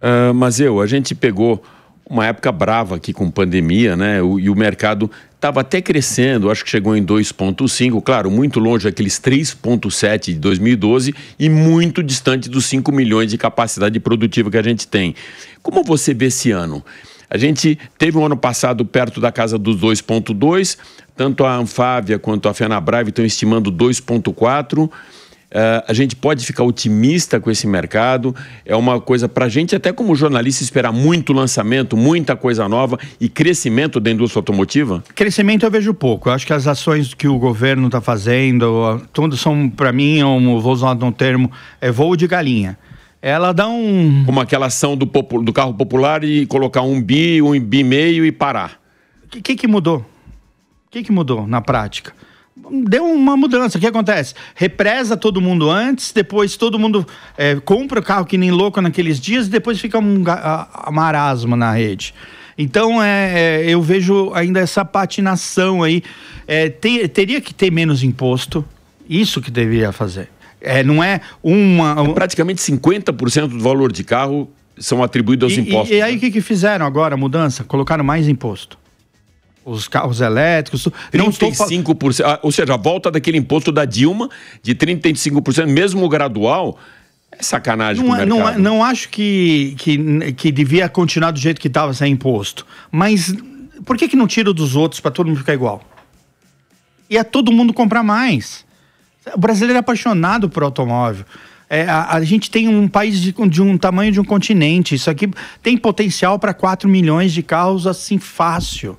Uh, mas eu, a gente pegou uma época brava aqui com pandemia, né? O, e o mercado estava até crescendo, acho que chegou em 2,5, claro, muito longe daqueles 3,7 de 2012 e muito distante dos 5 milhões de capacidade produtiva que a gente tem. Como você vê esse ano? A gente teve um ano passado perto da casa dos 2,2, tanto a Anfávia quanto a Fenabrave estão estimando 2,4. Uh, a gente pode ficar otimista com esse mercado. É uma coisa para a gente, até como jornalista, esperar muito lançamento, muita coisa nova e crescimento da indústria automotiva? Crescimento eu vejo pouco. Eu acho que as ações que o governo está fazendo, tudo são, para mim, é um, vou usar um termo, é voo de galinha ela dá um. Como aquela ação do, do, carro popular e colocar um bi, um bi meio e parar. O que, que, que, mudou? O que, que mudou na prática? deu uma mudança. O que acontece? Represa todo mundo antes, depois todo mundo é, compra o carro que nem louco naqueles dias, depois fica um marasmo na rede. Então é, é, eu vejo ainda essa patinação aí. É, teria que ter menos imposto. Isso que deveria fazer. É, não é uma. É praticamente 50% do valor de carro são atribuídos aos e, impostos. E, aí né? o né? que, que fizeram agora, a mudança? Colocaram mais imposto os carros elétricos. Não 35%, não ah, ou seja, a volta daquele imposto da Dilma de 35%, mesmo gradual, é sacanagem não, é, não, é, não, acho que, que, que devia continuar do jeito que estava sem imposto. Mas por que, que não tira dos outros para todo mundo ficar igual? E é todo mundo comprar mais. O brasileiro é apaixonado por automóvel. É, a, a, gente tem um país de, de, um tamanho de um continente. Isso aqui tem potencial para 4 milhões de carros assim fácil.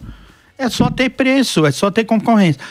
É só ter preço, é só ter concorrência.